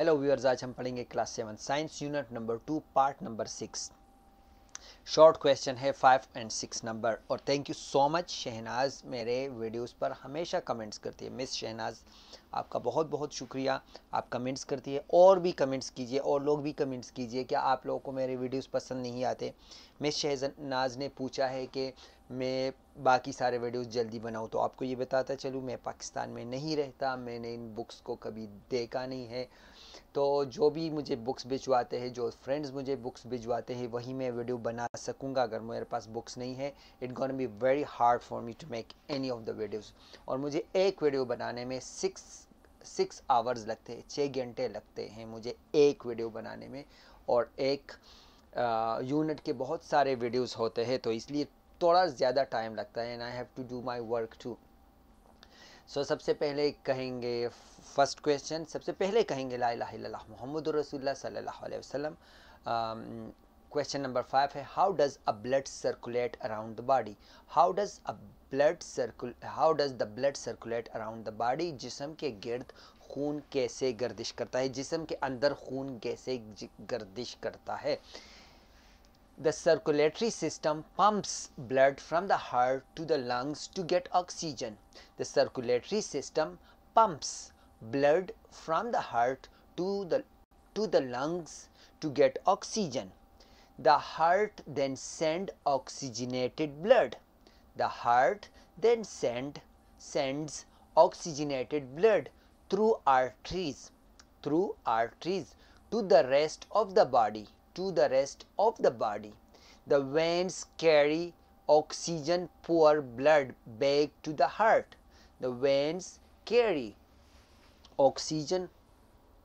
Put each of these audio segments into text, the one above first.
Hello viewers आज हम पढ़ेंगे class seven science unit number two part number six short question है five and six number और thank you so much Shahnaz मेरे videos पर हमेशा कमेंट्स करती है मिस शहनाज आपका बहुत बहुत शुक्रिया आप कमेंट्स करती है और भी कमेंट्स कीजिए और लोग भी कमेंट्स कीजिए क्या आप लोगों को मेरे वीडियोस पसंद नहीं आते मिस शहनाज ने पूछा है कि मैं बाकी सारे वीडियोस जल्दी बनाऊँ तो आपको ये बताता चलूँ मैं पाकिस्तान में नहीं रहता मैंने इन बुक्स को कभी देखा नहीं है तो जो भी मुझे बुक्स भिजवाते हैं जो फ्रेंड्स मुझे बुक्स भिजवाते हैं वही मैं वीडियो बना सकूंगा अगर मेरे पास बुक्स नहीं है it gonna be very hard for me to make any of the videos और मुझे एक वीडियो बनाने में सिक्स सिक्स आवर्स लगते हैं छः घंटे लगते हैं मुझे एक वीडियो बनाने में और एक यूनिट के बहुत सारे वीडियोज़ होते हैं तो इसलिए थोड़ा ज़्यादा टाइम लगता है and I have to do my work too so so, सबसे पहले कहेंगे फर्स्ट क्वेश्चन सबसे पहले कहेंगे ला मोहम्मद रसूलुल्लाह वसलम क्वेश्चन नंबर फाइव है how does a blood circulate around the body how does a blood circul how does the blood circulate around the body जिसम के गर्द खून कैसे गर्दिश करता है जिसम के अंदर खून कैसे गर्दिश करता है the circulatory system pumps blood from the heart to the lungs to get oxygen. The circulatory system pumps blood from the heart to the, to the lungs to get oxygen. The heart then send oxygenated blood. The heart then send, sends oxygenated blood through arteries, through arteries to the rest of the body to the rest of the body. The veins carry oxygen poor blood back to the heart. The veins carry oxygen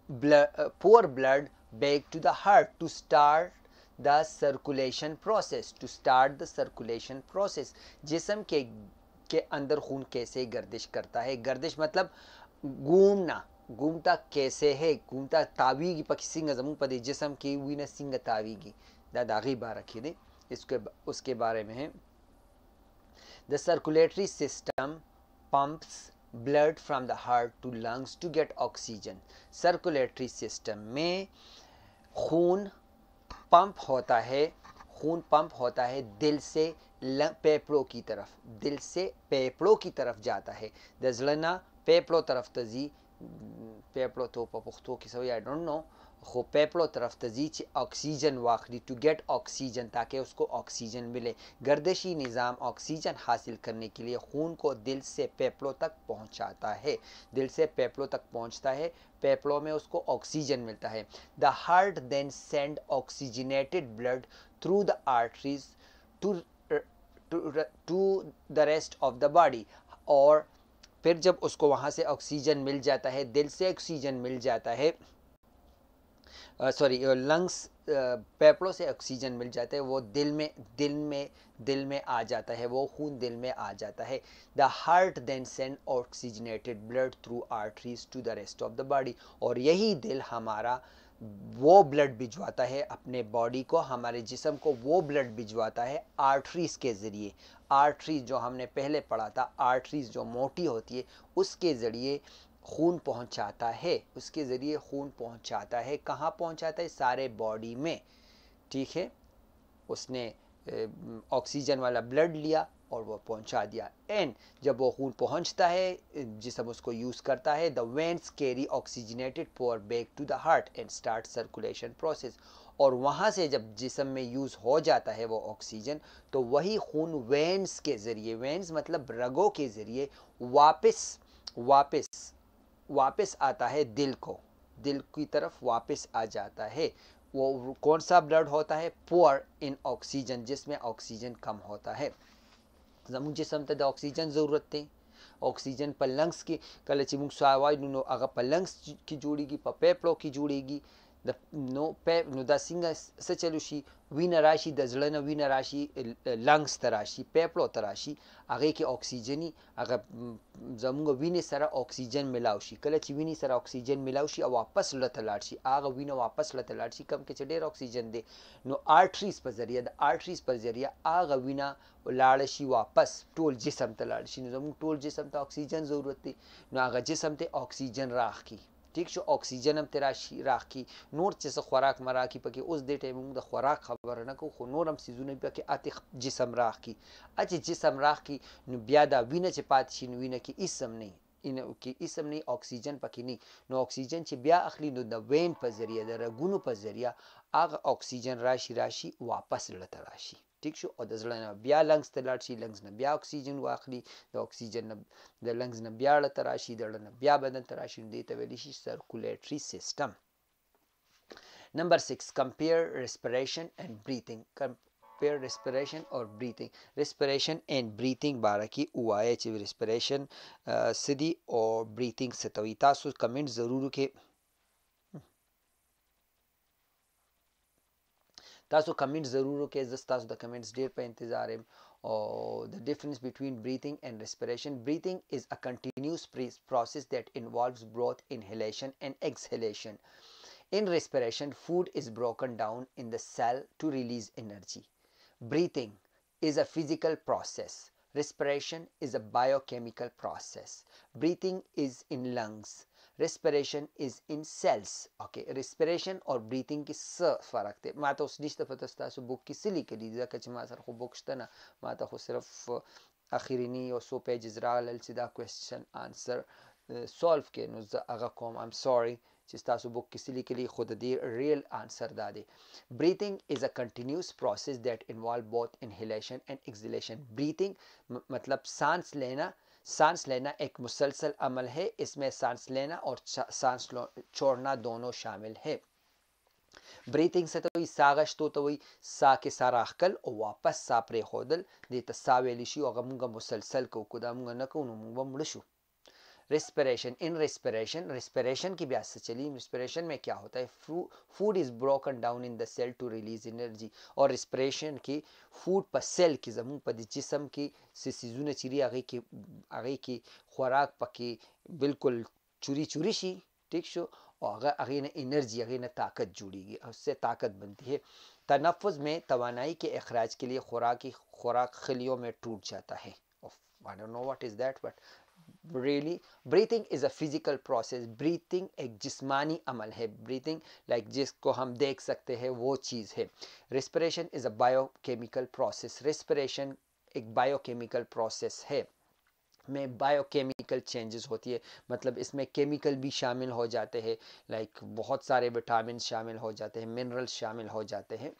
blood, uh, poor blood back to the heart to start the circulation process to start the circulation process jism ke के अंदर खून कैसे गर्दिश करता है गर्दिश मतलब घूमना घूमता कैसे है घूमता तावीगी सिंह जमुन पदे जिसम की वीन सिंह तावीगी दादागी बार रखी दे इसके उसके बारे में है the circulatory system pumps blood from the heart to lungs to get oxygen circulatory system में खून पंप होता है खून पंप होता है दिल से पेपड़ों की तरफ दिल से पेपड़ों की तरफ जाता है दजलना पेपड़ों तरफ तजी peplo pa pukhto ki sawi i don't know खो पेपलो तरफ तजीच ऑक्सीजन वाखरी टू गेट ऑक्सीजन ताकि उसको ऑक्सीजन मिले गर्दशी निज़ाम ऑक्सीजन हासिल करने के लिए खून को दिल से पेपलो तक पहुंचाता है दिल से पेपलो तक पहुंचता है पेपलो में उसको ऑक्सीजन मिलता है the heart then send oxygenated blood through the arteries to to the rest of the body और फिर जब उसको वहाँ से ऑक्सीजन मिल जाता है दिल से ऑक्सीजन मिल जाता है सॉरी लंग्स पेपड़ों से ऑक्सीजन मिल जाता है वो दिल में दिल में दिल में आ जाता है वो खून दिल में आ जाता है the heart then send oxygenated blood through arteries to the rest of the body और यही दिल हमारा uh, वो ब्लड भिजवाता है अपने बॉडी को हमारे जिसम को वो ब्लड भिजवाता है आर्टरीज़ के ज़रिए आर्टरीज जो हमने पहले पढ़ा था आर्टरीज जो मोटी होती है उसके ज़रिए खून पहुंचाता है उसके ज़रिए खून पहुंचाता है कहाँ पहुंचाता है सारे बॉडी में ठीक है उसने ऑक्सीजन वाला ब्लड लिया और वह पहुंचा दिया एंड जब वो खून पहुंचता है जिसम उसको यूज़ करता है the veins carry oxygenated poor back to the heart and start circulation process और वहाँ से जब जिसम में यूज़ हो जाता है वो ऑक्सीजन तो वही खून वेंट्स के ज़रिए वेंट्स मतलब रगों के ज़रिए वापस वापस वापस आता है दिल को दिल की तरफ वापस आ जाता है वो कौन सा ब्लड होता है पोअर इन ऑक्सीजन जिसमें ऑक्सीजन कम होता है زموږ جسم ته د اکسیجن ضرورت دی اکسیجن په لنګس کې کله چې موږ ساه وایو نو هغه په لنګس کې جوړیږي په پیپلو کې جوړیږي د نو په نو دا څنګه سچلو شي وینه راشي د زړه نه وینه راشي لنګس ته راشي پیپلو ته راشي هغه کې اکسیجني هغه زموږ وینې سره اکسیجن ملاو شي کله چې وینې سره اکسیجن ملاو شي او واپس لته لاړ شي هغه وینه واپس لته لاړ شي کم کې چې ډېر اکسیجن دی نو آرټریز په ذریعہ د آرټریز په ذریعہ هغه وینه لاړ شي واپس ټول جسم ته لاړ شي نو زموږ ټول جسم ته اکسیجن ضرورت دی نو هغه جسم ته اکسیجن راخ کی ټیک شو اکسیجن هم تراشي راخي نور چې خوراک مراکي پکې اوس دې ټیم موږ د خوراک خبر نه کو خو نور هم سيزونه پکې اته جسم راخي اته جسم راخي نو بیا دا وینه چې پات شي نو وینه کې اسم نه ان کې اسم نه اکسیجن پکې نه نو اکسیجن چې بیا اخلي نو د وین په ذریعہ د رګونو په ذریعہ هغه اکسیجن راشي راشي واپس لته راشي ټیک شو او د زړه نه بیا لنګز ته لاړ شي لنګز نه بیا اکسیجن واخلي د اکسیجن نه د لنګز نه بیا اړه ته راشي د اړه نه بیا بدن ته راشي نو دې ته ویلی شي سرکولیټري سیستم نمبر 6 compare respiration and breathing compare respiration or breathing respiration and breathing باره کې وایي چې respiration سدي او breathing ستوي تاسو کمنټ ضرور وکړئ तासो comment ज़रूर के जस तासो द कमेंट्स डेर पे इंतज़ार है और the difference between breathing and respiration breathing is a continuous process that involves both inhalation and exhalation In respiration, food is broken down in the cell to release energy. Breathing is a physical process. Respiration is a biochemical process. Breathing is in lungs. respiration is in cells okay respiration or breathing کې څه فرق دی ما ته اوس نشته پته ستاسو بوک کې څه لیکلي دي ځکه چې ما سره خو بوک شته نه ما ته خو صرف اخرینی یو څو پیجز راغلل چې دا کوېشن آنسر سولف کې نو زه هغه کوم ایم سوري چې تاسو بوک کې سلی کلی خود دې ریل آنسر دا دی بریثینګ از ا کنټینیوس پروسس دیٹ انوالو بوث انهیلیشن اینڈ ایکزیلیشن بریثینګ مطلب سانس لینا सांस लेना एक मुसलसल अमल है इसमें सांस लेना और सांस छोड़ना दोनों शामिल है ब्रीथिंग से तो ಸಾಗಷ್ಟು ತೋಯಿ ಸಾಕೆ ಸಾರ ಅಕ್ಕಲ್ ವಾಪಸ್ ಸಾಪ್ರೆ ಹೋದಲ್ ದೀತ ಸಾವೇಲಿಶಿ ಒಗ ಮುಂಗ ಮುಸಲ್ಸಲ್ ಕೌಕುದ ಮುಂಗ ನಕೌನು ಮುಂಗ ಮುಳುಶು रिस्परेशन इन रिस्परेशन रिस्परेशन की ब्याज से चली रिस्परेशन में क्या होता है food is broken down in the cell to release energy और रिस्परेशन की फूड पर सेल की जमीन पर जिसम की सीजू ने चिरी आगे की आगे की खुराक पकी बिल्कुल चुरी चुरी सी ठीक शो और अगर अगे ने एनर्जी अगे ने ताकत जुड़ेगी उससे ताकत बनती है तनफ़ में तोानाई के अखराज के लिए खुराक खुराक खलियों में टूट जाता है I don't know what is that but really breathing is a physical process breathing एक जिस्मानी अमल है breathing like जिसको हम देख सकते हैं वो चीज़ है respiration is a biochemical process respiration एक biochemical process है में बायोकेमिकल चेंजेस होती है मतलब इसमें केमिकल भी शामिल हो जाते हैं लाइक like बहुत सारे विटामिन शामिल हो जाते हैं मिनरल शामिल हो जाते हैं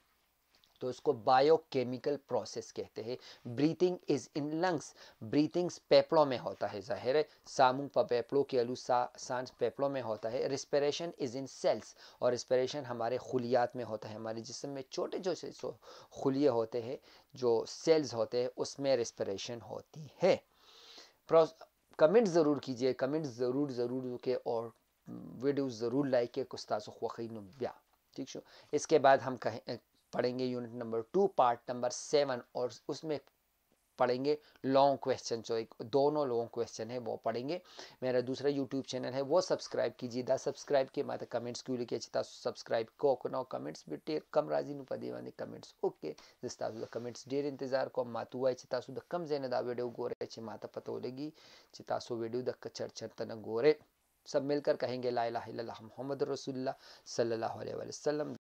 तो इसको बायोकेमिकल प्रोसेस कहते हैं breathing is in lungs breathings पेपड़ों में होता है जाहिर है सामुंग पेपड़ों के अनुसार सांस पेपड़ों में होता है रिस्परेशन इज इन सेल्स और रिस्परेशन हमारे खुलियात में होता है हमारे जिसम में छोटे जो खुलिए होते हैं जो सेल्स होते हैं उसमें रिस्परेशन होती है कमेंट ज़रूर कीजिए कमेंट ज़रूर ज़रूर के और वीडियो ज़रूर लाइक के कुस्ताज़ वकीन ब्या ठीक शो इसके बाद हम कहें पढ़ेंगे unit number two part number seven और उसमें पढ़ेंगे लॉन्ग क्वेश्चन जो एक दोनों लॉन्ग क्वेश्चन है वो पढ़ेंगे मेरा दूसरा यूट्यूब चैनल है वो सब्सक्राइब कीजिए दस सब्सक्राइब किए माता कमेंट्स क्यों लिखे अच्छी तरह सब्सक्राइब को कनो कमेंट्स भी टेर कम राजी नु पदेवाने कमेंट्स ओके जिस्ता सुदा कमेंट्स डेर इंतजार को मातु हुआ चिता सुधा कम जैन दा वीडियो गोरे अच्छे माता पता होलेगी चिता सो वीडियो दक चर्चन तन गोरे सब मिलकर कहेंगे ला इलाहा मोहम्मद रसुल्ला सल्ला वसलम